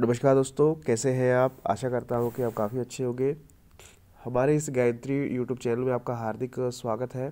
नमस्कार दोस्तों कैसे हैं आप आशा करता हूँ कि आप काफ़ी अच्छे होंगे हमारे इस गायत्री यूट्यूब चैनल में आपका हार्दिक स्वागत है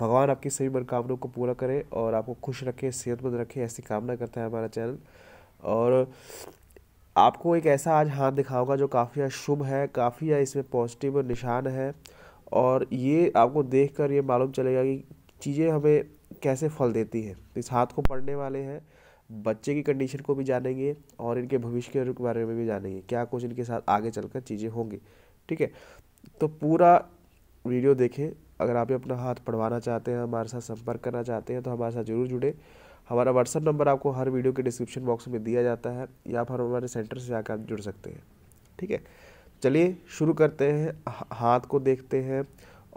भगवान आपकी सभी मनोकामनाओं को पूरा करे और आपको खुश रखे सेहतमंद रखे ऐसी कामना करता है हमारा चैनल और आपको एक ऐसा आज हाथ दिखाऊंगा जो काफ़ी शुभ है काफ़ी इसमें पॉजिटिव निशान है और ये आपको देख कर ये मालूम चलेगा कि चीज़ें हमें कैसे फल देती हैं इस हाथ को पढ़ने वाले हैं बच्चे की कंडीशन को भी जानेंगे और इनके भविष्य के बारे में भी जानेंगे क्या कुछ इनके साथ आगे चलकर चीज़ें होंगी ठीक है तो पूरा वीडियो देखें अगर आप अपना हाथ पढ़वाना चाहते हैं हमारे साथ संपर्क करना चाहते हैं तो हमारे साथ ज़रूर जुड़े हमारा व्हाट्सअप नंबर आपको हर वीडियो के डिस्क्रिप्शन बॉक्स में दिया जाता है या फिर हमारे सेंटर से जाकर आप जुड़ सकते हैं ठीक है चलिए शुरू करते हैं हाथ को देखते हैं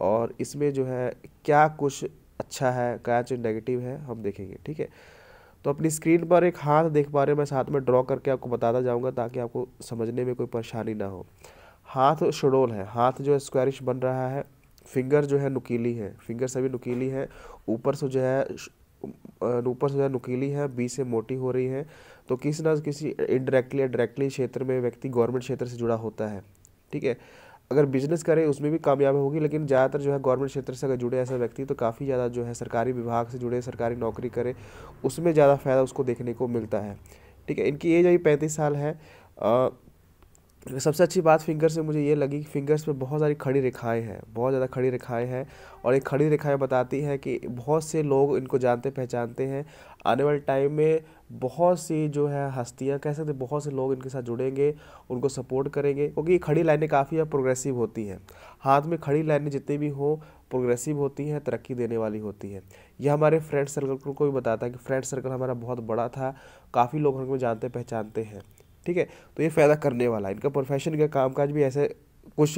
और इसमें जो है क्या कुछ अच्छा है क्या चीज़ नेगेटिव है हम देखेंगे ठीक है तो अपनी स्क्रीन पर एक हाथ देख पा रहे हो मैं साथ में ड्रॉ करके आपको बताता जाऊँगा ताकि आपको समझने में कोई परेशानी ना हो हाथ शडोल है हाथ जो है स्क्वायरिश बन रहा है फिंगर जो है नुकीली है फिंगर सभी नुकीली है ऊपर से जो है ऊपर से जो है नुकीली है बी से मोटी हो रही है तो किसी ना किसी इनडायरेक्टली या डायरेक्टली क्षेत्र में व्यक्ति गवर्नमेंट क्षेत्र से जुड़ा होता है ठीक है अगर बिजनेस करें उसमें भी कामयाब होगी लेकिन ज़्यादातर जो है गवर्नमेंट क्षेत्र से अगर जुड़े ऐसा व्यक्ति तो काफ़ी ज़्यादा जो है सरकारी विभाग से जुड़े सरकारी नौकरी करे उसमें ज़्यादा फ़ायदा उसको देखने को मिलता है ठीक है इनकी एज अभी पैंतीस साल है सबसे अच्छी बात फिंगर से मुझे ये लगी कि फिंगर्स पे बहुत सारी खड़ी रेखाएं हैं बहुत ज़्यादा खड़ी रेखाएं हैं और ये खड़ी रेखाएं बताती हैं कि बहुत से लोग इनको जानते पहचानते हैं आने वाले टाइम में बहुत सी जो है हस्तियाँ कह सकते बहुत से लोग इनके साथ जुड़ेंगे उनको सपोर्ट करेंगे क्योंकि ये खड़ी लाइनें काफ़ी प्रोग्रेसिव होती हैं हाथ में खड़ी लाइनें जितनी भी हो प्रोग्रेसिव होती हैं तरक्की देने वाली होती है यह हमारे फ्रेंड सर्कल को भी बताता है कि फ्रेंड सर्कल हमारा बहुत बड़ा था काफ़ी लोग हमें जानते पहचानते हैं ठीक है तो ये फ़ायदा करने वाला है इनका प्रोफेशन का कामकाज भी ऐसे कुछ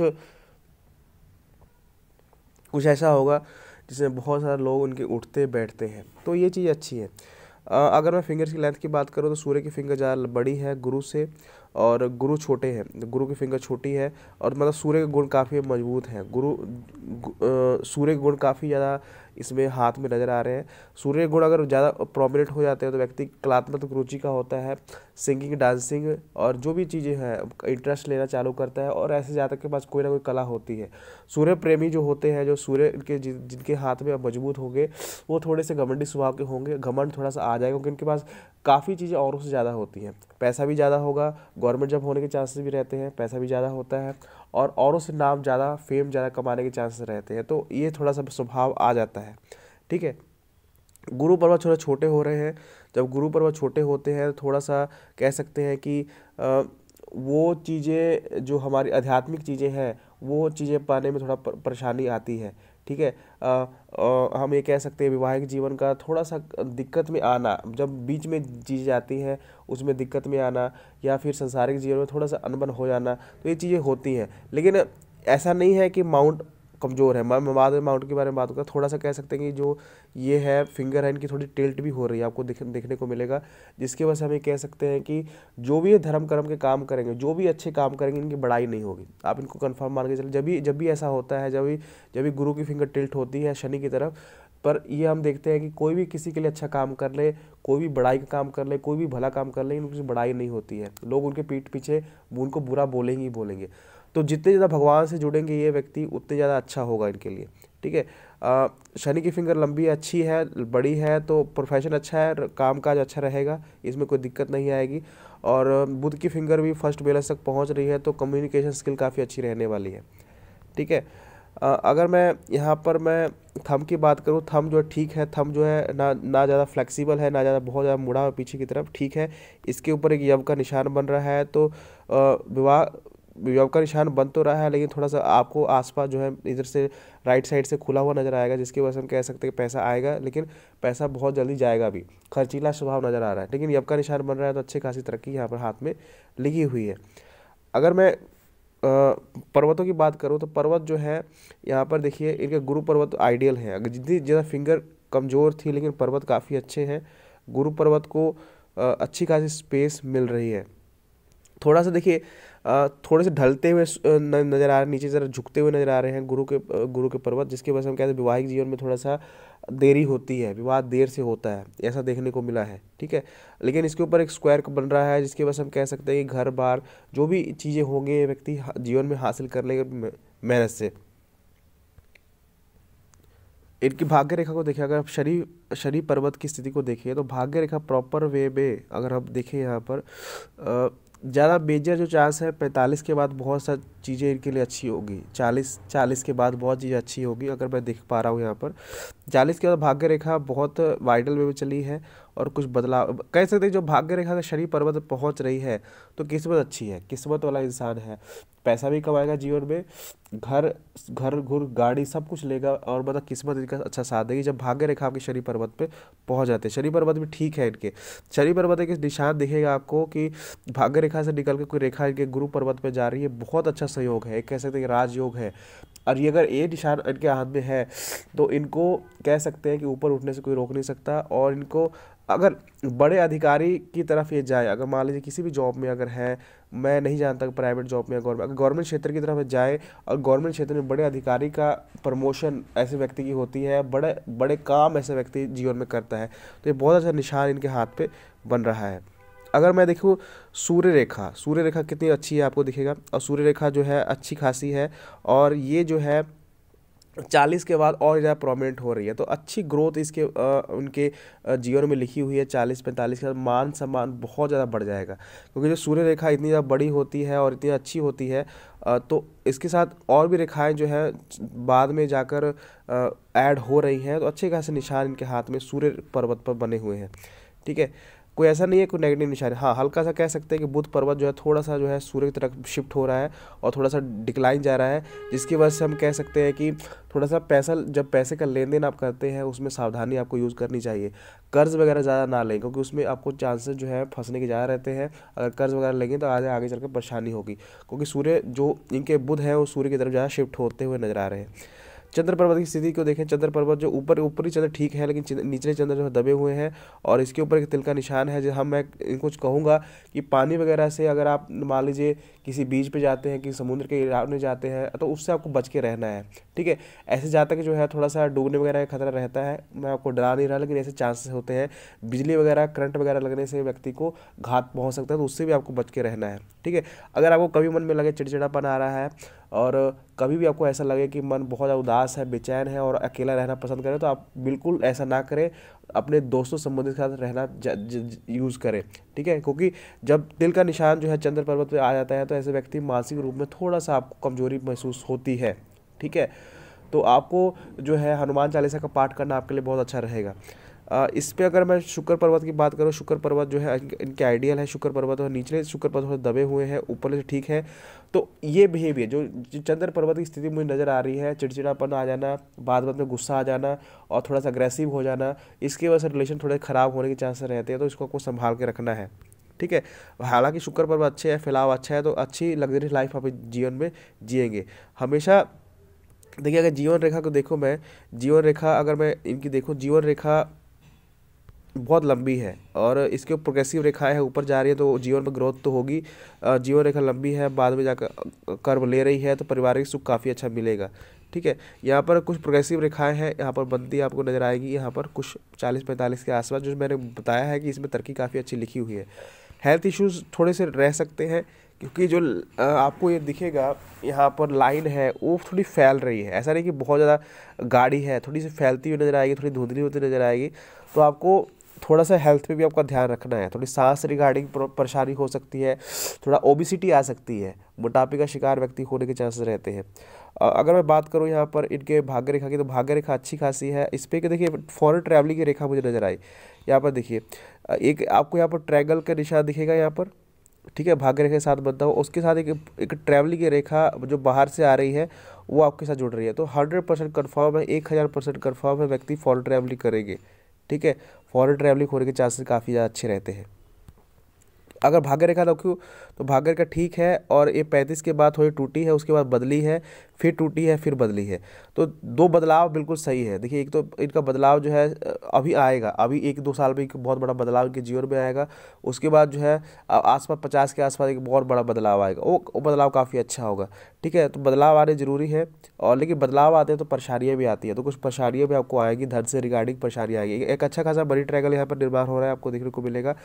कुछ ऐसा होगा जिसमें बहुत सारे लोग उनके उठते बैठते हैं तो ये चीज़ अच्छी है अगर मैं फिंगर्स की लेंथ की बात करूँ तो सूर्य की फिंगर ज़्यादा बड़ी है गुरु से और गुरु छोटे हैं गुरु की फिंगर छोटी है और मतलब सूर्य के गुण काफ़ी मजबूत हैं गुरु गु, सूर्य के गुण काफ़ी ज़्यादा इसमें हाथ में नजर आ रहे हैं सूर्य गुण अगर ज़्यादा प्रोमिनेंट हो जाते हैं तो व्यक्ति कलात्मक रुचि का होता है सिंगिंग डांसिंग और जो भी चीज़ें हैं इंटरेस्ट लेना चालू करता है और ऐसे जातक के पास कोई ना कोई कला होती है सूर्य प्रेमी जो होते हैं जो सूर्य के जिन, जिनके हाथ में अब मजबूत होंगे वो थोड़े से घमंडी स्वभाव के होंगे घमंड थोड़ा सा आ जाएगा क्योंकि उनके पास काफ़ी चीज़ें औरों से ज़्यादा होती हैं पैसा भी ज़्यादा होगा गवर्नमेंट जॉब होने के चांसेस भी रहते हैं पैसा भी ज़्यादा होता है और औरों से नाम ज़्यादा फेम ज़्यादा कमाने के चांसेस रहते हैं तो ये थोड़ा सा स्वभाव आ जाता है ठीक है गुरु पर्व थोड़ा छोटे हो रहे हैं जब गुरु पर्व छोटे होते हैं तो थोड़ा सा कह सकते हैं कि वो चीज़ें जो हमारी आध्यात्मिक चीज़ें हैं वो चीज़ें पाने में थोड़ा परेशानी आती है ठीक है हम ये कह सकते हैं विवाहिक जीवन का थोड़ा सा दिक्कत में आना जब बीच में जी जाती है उसमें दिक्कत में आना या फिर सांसारिक जीवन में थोड़ा सा अनबन हो जाना तो ये चीज़ें होती हैं लेकिन ऐसा नहीं है कि माउंट कमज़ोर है मैं बाद में माउंट के बारे में बात करूँगा थोड़ा सा कह सकते हैं कि जो ये है फिंगर है इनकी थोड़ी टेल्ट भी हो रही है आपको देख, देखने को मिलेगा जिसकी वजह से हम ये कह सकते हैं कि जो भी ये धर्म कर्म के काम करेंगे जो भी अच्छे काम करेंगे इनकी बड़ाई नहीं होगी आप इनको कन्फर्म मान के चले जब भी जब भी ऐसा होता है जब भी जब भी गुरु की फिंगर टिल्ट होती है शनि की तरफ पर ये हम देखते हैं कि कोई भी किसी के लिए अच्छा काम कर ले कोई भी बड़ाई का काम कर ले कोई भी भला काम कर ले इनकी बड़ाई नहीं होती है लोग उनके पीठ पीछे उनको बुरा बोलेंगे ही बोलेंगे तो जितने ज़्यादा भगवान से जुड़ेंगे ये व्यक्ति उतने ज़्यादा अच्छा होगा इनके लिए ठीक है शनि की फिंगर लंबी अच्छी है बड़ी है तो प्रोफेशन अच्छा है काम काज अच्छा रहेगा इसमें कोई दिक्कत नहीं आएगी और बुध की फिंगर भी फर्स्ट बैलेंस तक पहुंच रही है तो कम्युनिकेशन स्किल काफ़ी अच्छी रहने वाली है ठीक है अगर मैं यहाँ पर मैं थम की बात करूँ थम जो है ठीक है थम जो है ना ना ज़्यादा फ्लेक्सिबल है ना ज़्यादा बहुत ज़्यादा मुड़ा पीछे की तरफ ठीक है इसके ऊपर एक यव का निशान बन रहा है तो विवाह योग का निशान बन तो रहा है लेकिन थोड़ा सा आपको आसपास जो है इधर से राइट साइड से खुला हुआ नज़र आएगा जिसकी वजह से हम कह सकते हैं कि पैसा आएगा लेकिन पैसा बहुत जल्दी जाएगा भी खर्चीला स्वभाव नज़र आ रहा है लेकिन यब का निशान बन रहा है तो अच्छी खासी तरक्की यहाँ पर हाथ में लिखी हुई है अगर मैं पर्वतों की बात करूँ तो पर्वत जो है यहाँ पर देखिए इनके गुरु पर्वत आइडियल हैं जितनी ज़्यादा फिंगर कमज़ोर थी लेकिन पर्वत काफ़ी अच्छे हैं गुरु पर्वत को अच्छी खासी स्पेस मिल रही है थोड़ा सा देखिए थोड़े से ढलते हुए नज़र आ रहे नीचे ज़रा झुकते हुए नज़र आ रहे हैं गुरु के गुरु के पर्वत जिसकी वजह से हम कहते हैं वैवाहिक जीवन में थोड़ा सा देरी होती है विवाह देर से होता है ऐसा देखने को मिला है ठीक है लेकिन इसके ऊपर एक स्क्वायर बन रहा है जिसकी वजह से हम कह सकते हैं कि घर बार जो भी चीज़ें होंगी व्यक्ति जीवन में हासिल कर लेगा मेहनत से इनकी भाग्य रेखा को देखिए अगर आप शरीर शरीर पर्वत की स्थिति को देखिए तो भाग्य रेखा प्रॉपर वे में अगर आप देखें यहाँ पर आ, ज़्यादा मेजर जो चांस है पैंतालीस के बाद बहुत सा चीज़ें इनके लिए अच्छी होगी चालीस चालीस के बाद बहुत चीज़ें अच्छी होगी अगर मैं देख पा रहा हूँ यहाँ पर चालीस के बाद भाग्य रेखा बहुत वाइडल वे में चली है और कुछ बदलाव कह सकते हैं जो भाग्य रेखा का शनि पर्वत पहुंच रही है तो किस्मत अच्छी है किस्मत वाला इंसान है पैसा भी कमाएगा जीवन में घर घर घुर गाड़ी सब कुछ लेगा और मतलब किस्मत इनका अच्छा साथ देगी जब भाग्य रेखा आपके शनि पर्वत पे पहुंच जाते हैं शनि पर्वत भी ठीक है इनके शनि पर्वत एक निशान दिखेगा आपको कि भाग्य रेखा से निकल के कोई रेखा इनके गुरु पर्वत पर जा रही है बहुत अच्छा सहयोग है एक कह सकते हैं राजयोग है और ये अगर ये निशान इनके हाथ में है तो इनको कह सकते हैं कि ऊपर उठने से कोई रोक नहीं सकता और इनको अगर बड़े अधिकारी की तरफ ये जाए अगर मान लीजिए किसी भी जॉब में अगर है मैं नहीं जानता प्राइवेट जॉब में या गवर्नमेंट अगर गवर्नमेंट क्षेत्र की तरफ जाए और गवर्नमेंट क्षेत्र में बड़े अधिकारी का प्रमोशन ऐसे व्यक्ति की होती है बड़े बड़े काम ऐसे व्यक्ति जीवन में करता है तो ये बहुत अच्छा निशान इनके हाथ पे बन रहा है अगर मैं देखूँ सूर्य रेखा सूर्य रेखा कितनी अच्छी है आपको दिखेगा और सूर्य रेखा जो है अच्छी खासी है और ये जो है चालीस के बाद और ज़्यादा प्रोमिनेंट हो रही है तो अच्छी ग्रोथ इसके आ, उनके जीवन में लिखी हुई है चालीस पैंतालीस के बाद मान सम्मान बहुत ज़्यादा बढ़ जाएगा क्योंकि जो सूर्य रेखा इतनी ज़्यादा बड़ी होती है और इतनी अच्छी होती है आ, तो इसके साथ और भी रेखाएं जो है बाद में जाकर ऐड हो रही हैं तो अच्छे खासे निशान इनके हाथ में सूर्य पर्वत पर बने हुए हैं ठीक है कोई ऐसा नहीं है कोई नेगेटिव निशान हाँ हल्का सा कह सकते हैं कि बुध पर्वत जो है थोड़ा सा जो है सूर्य की तरफ शिफ्ट हो रहा है और थोड़ा सा डिक्लाइन जा रहा है जिसकी वजह से हम कह सकते हैं कि थोड़ा सा पैसा जब पैसे का लेन देन आप करते हैं उसमें सावधानी आपको यूज़ करनी चाहिए कर्ज़ वगैरह ज़्यादा ना लें क्योंकि उसमें आपको चांसेस जो है फंसने के ज़्यादा रहते हैं अगर कर्ज़ वगैरह लेंगे तो आगे आगे चल परेशानी होगी क्योंकि सूर्य जो इनके बुध हैं वो सूर्य की तरफ ज़्यादा शिफ्ट होते हुए नजर आ रहे हैं चंद्र पर्वत की स्थिति को देखें चंद्र पर्वत जो ऊपर ऊपरी चंद्र ठीक है लेकिन निचले चंद्र जो है दबे हुए हैं और इसके ऊपर एक तिल का निशान है जो हम मैं इनको कहूँगा कि पानी वगैरह से अगर आप मान लीजिए किसी बीच पे जाते हैं किसी समुद्र के इलाके जाते हैं तो उससे आपको बच के रहना है ठीक है ऐसे जाता कि जो है थोड़ा सा डूबने वगैरह का खतरा रहता है मैं आपको डरा नहीं रहा लेकिन ऐसे चांसेस होते हैं बिजली वगैरह करंट वगैरह लगने से व्यक्ति को घात पहुँच सकता है तो उससे भी आपको बच के रहना है ठीक है अगर आपको कभी मन में लगे चिड़चिड़ापन आ रहा है और कभी भी आपको ऐसा लगे कि मन बहुत उदास है बेचैन है और अकेला रहना पसंद करें तो आप बिल्कुल ऐसा ना करें अपने दोस्तों संबंधित के साथ रहना यूज़ करें ठीक है क्योंकि जब दिल का निशान जो है चंद्र पर्वत पर आ जाता है तो ऐसे व्यक्ति मानसिक रूप में थोड़ा सा आपको कमजोरी महसूस होती है ठीक है तो आपको जो है हनुमान चालीसा का पाठ करना आपके लिए बहुत अच्छा रहेगा इस पर अगर मैं शुक्र पर्वत की बात करूँ शुक्र पर्वत जो है इनके आइडियल है शुक्र पर्वत और नीचे शुक्र पर्वत थोड़े दबे हुए हैं ऊपर से ठीक है तो ये बिहेवियर जो चंद्र पर्वत की स्थिति मुझे नज़र आ रही है चिड़चिड़ापन आ जाना बाद बाद में गुस्सा आ जाना और थोड़ा सा अग्रेसिव हो जाना इसकी वजह से रिलेशन थोड़े ख़राब होने के चांसेस रहते हैं तो इसको आपको संभाल के रखना है ठीक है हालांकि शुक्र पर्व अच्छे है फैलाव अच्छा है तो अच्छी लग्जरी लाइफ आप जीवन में जिएंगे हमेशा देखिए अगर जीवन रेखा को देखो मैं जीवन रेखा अगर मैं इनकी देखूँ जीवन रेखा बहुत लंबी है और इसके प्रोग्रेसिव रेखाएं हैं ऊपर जा रही है तो जीवन में ग्रोथ तो होगी जीवन रेखा लंबी है बाद में जाकर कर्व ले रही है तो पारिवारिक सुख काफ़ी अच्छा मिलेगा ठीक है यहाँ पर कुछ प्रोग्रेसिव रेखाएं हैं यहाँ पर बंदी आपको नज़र आएगी यहाँ पर कुछ चालीस पैंतालीस के आसपास जो मैंने बताया है कि इसमें तरक्की काफ़ी अच्छी लिखी हुई है हेल्थ इश्यूज़ थोड़े से रह सकते हैं क्योंकि जो आपको ये दिखेगा यहाँ पर लाइन है वो थोड़ी फैल रही है ऐसा नहीं कि बहुत ज़्यादा गाड़ी है थोड़ी सी फैलती हुई नज़र आएगी थोड़ी धुंधली होती नज़र आएगी तो आपको थोड़ा सा हेल्थ पे भी आपका ध्यान रखना है थोड़ी सांस रिगार्डिंग परेशानी हो सकती है थोड़ा ओबिसिटी आ सकती है मोटापे का शिकार व्यक्ति होने के चांसेस रहते हैं अगर मैं बात करूँ यहाँ पर इनके भाग्य रेखा की तो भाग्य रेखा अच्छी खासी है इस पर देखिए फॉरन ट्रैवलिंग की रेखा मुझे नज़र आई यहाँ पर देखिए एक आपको यहाँ पर ट्रैगल का निशान दिखेगा यहाँ पर ठीक है भाग्य रेखा के साथ बनता हो उसके साथ एक एक ट्रैवलिंग की रेखा जो बाहर से आ रही है वो आपके साथ जुड़ रही है तो हंड्रेड परसेंट कन्फर्म है एक हज़ार परसेंट कन्फर्म है व्यक्ति फॉरन ट्रैवलिंग करेंगे ठीक है फॉरन ट्रैवलिंग होने के चांसेस काफ़ी ज़्यादा अच्छे रहते हैं अगर भाग्य रेखा रखूँ तो भाग्य रेखा ठीक है और ये पैंतीस के बाद थोड़ी टूटी है उसके बाद बदली है फिर टूटी है फिर बदली है तो दो बदलाव बिल्कुल सही है देखिए एक तो इनका बदलाव जो है अभी आएगा अभी एक दो साल में एक बहुत बड़ा बदलाव इनके जीवन में आएगा उसके बाद जो है आसपास पचास के आसपास एक बहुत बड़ा बदलाव आएगा वो बदलाव काफ़ी अच्छा होगा ठीक है तो बदलाव आने ज़रूरी है और लेकिन बदलाव आते हैं तो परेशानियाँ भी आती है तो कुछ परेशानियाँ भी आपको आएगी धन से रिगार्डिंग परेशानियाँ आएगी एक अच्छा खासा बड़ी ट्रैगल यहाँ पर निर्माण हो रहा है आपको देखने को मिलेगा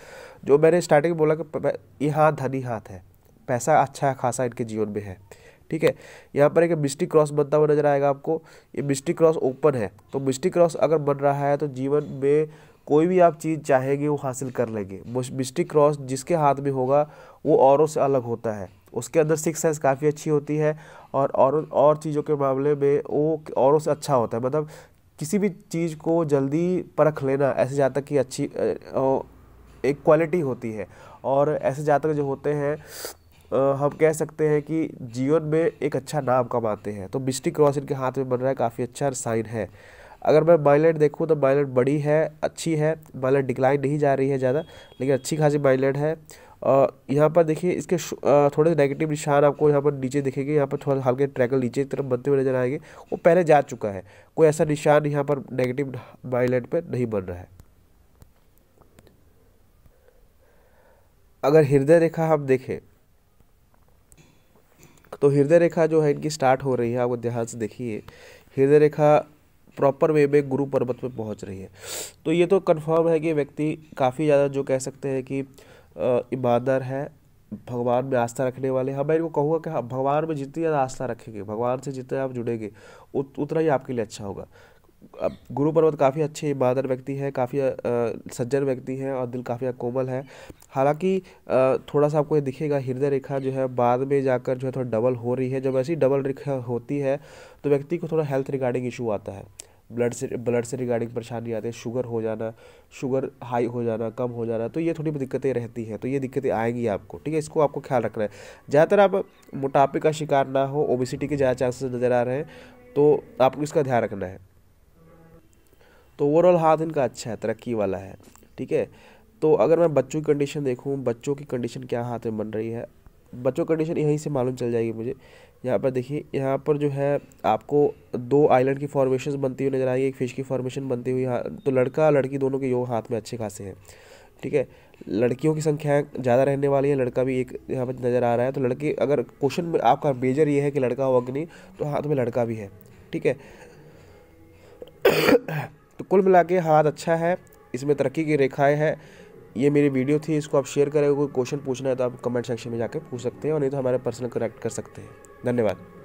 जो मैंने स्टार्टिंग में बोला कि ये यहाँ धनी हाथ है पैसा अच्छा है खासा इनके जीवन में है ठीक है यहाँ पर एक मिस्टिक क्रॉस बनता हुआ नजर आएगा आपको ये मिस्टिक क्रॉस ओपन है तो मिस्टिक क्रॉस अगर बन रहा है तो जीवन में कोई भी आप चीज़ चाहेंगे वो हासिल कर लेंगे मिस्टिक क्रॉस जिसके हाथ में होगा वो औरों से अलग होता है उसके अंदर सिक्स सेंस काफ़ी अच्छी होती है और और और चीज़ों के मामले में वो औरों से अच्छा होता है मतलब किसी भी चीज़ को जल्दी परख लेना ऐसे जहाँ तक कि अच्छी एक क्वालिटी होती है और ऐसे जातक जो होते हैं हम कह सकते हैं कि जीवन में एक अच्छा नाम कमाते हैं तो मिस्टिक क्रॉस इनके हाथ में बन रहा है काफ़ी अच्छा साइन है अगर मैं माइलेट देखूँ तो माइलेट बड़ी है अच्छी है माइलेट डिक्लाइन नहीं जा रही है ज़्यादा लेकिन अच्छी खासी माइलेट है और यहाँ पर देखिए इसके थोड़े नेगेटिव निशान आपको यहाँ पर नीचे दिखेंगे यहाँ पर थोड़ा हल्के ट्रैकल नीचे की तरफ बनते हुए नजर आएंगे वो पहले जा चुका है कोई ऐसा निशान यहाँ पर नेगेटिव माइलेट पर नहीं बन रहा है अगर हृदय रेखा आप देखें तो हृदय रेखा जो है इनकी स्टार्ट हो रही है आप ध्यान से देखिए हृदय रेखा प्रॉपर वे में गुरु पर्वत पे पहुंच रही है तो ये तो कन्फर्म है कि व्यक्ति काफ़ी ज़्यादा जो कह सकते हैं कि ईमानदार है भगवान में आस्था रखने वाले हाँ मैं इनको कहूँगा कि हाँ भगवान में जितनी ज़्यादा आस्था रखेंगे भगवान से जितने आप जुड़ेंगे उत, उतना ही आपके लिए अच्छा होगा अब गुरु पर्वत काफ़ी अच्छे ईमानदार व्यक्ति हैं काफ़ी सज्जन व्यक्ति हैं और दिल काफ़ी कोमल है हालांकि थोड़ा सा आपको ये दिखेगा हृदय रेखा जो है बाद में जाकर जो है थोड़ा डबल हो रही है जब ऐसी डबल रेखा होती है तो व्यक्ति को थोड़ा हेल्थ रिगार्डिंग इशू आता है ब्लड से ब्लड से रिगार्डिंग परेशानी आती है शुगर हो जाना शुगर हाई हो जाना कम हो जाना तो ये थोड़ी दिक्कतें रहती हैं तो ये दिक्कतें आएंगी आपको ठीक है इसको आपको ख्याल रखना है ज़्यादातर आप मोटापे का शिकार ना हो ओबिसिटी के ज़्यादा चांसेस नज़र आ रहे हैं तो आपको इसका ध्यान रखना है तो ओवरऑल हाथ इनका अच्छा है तरक्की वाला है ठीक है तो अगर मैं बच्चों की कंडीशन देखूँ बच्चों की कंडीशन क्या हाथ में बन रही है बच्चों की कंडीशन यहीं से मालूम चल जाएगी मुझे यहाँ पर देखिए यहाँ पर जो है आपको दो आइलैंड की फॉर्मेशन बनती हुई नज़र आएगी एक फ़िश की फॉर्मेशन बनती हुई हाँ तो लड़का लड़की दोनों के योग हाथ में अच्छे खासे हैं ठीक है लड़कियों की संख्या ज़्यादा रहने वाली है लड़का भी एक यहाँ पर नज़र आ रहा है तो लड़के अगर क्वेश्चन में आपका मेजर ये है कि लड़का हो अग्नि तो हाथ में लड़का भी है ठीक है तो कुल मिला के हाथ अच्छा है इसमें तरक्की की रेखाएँ हैं ये मेरी वीडियो थी इसको आप शेयर करें कोई क्वेश्चन पूछना है तो आप कमेंट सेक्शन में जाकर पूछ सकते हैं और नहीं तो हमारे पर्सनल कनेक्ट कर सकते हैं धन्यवाद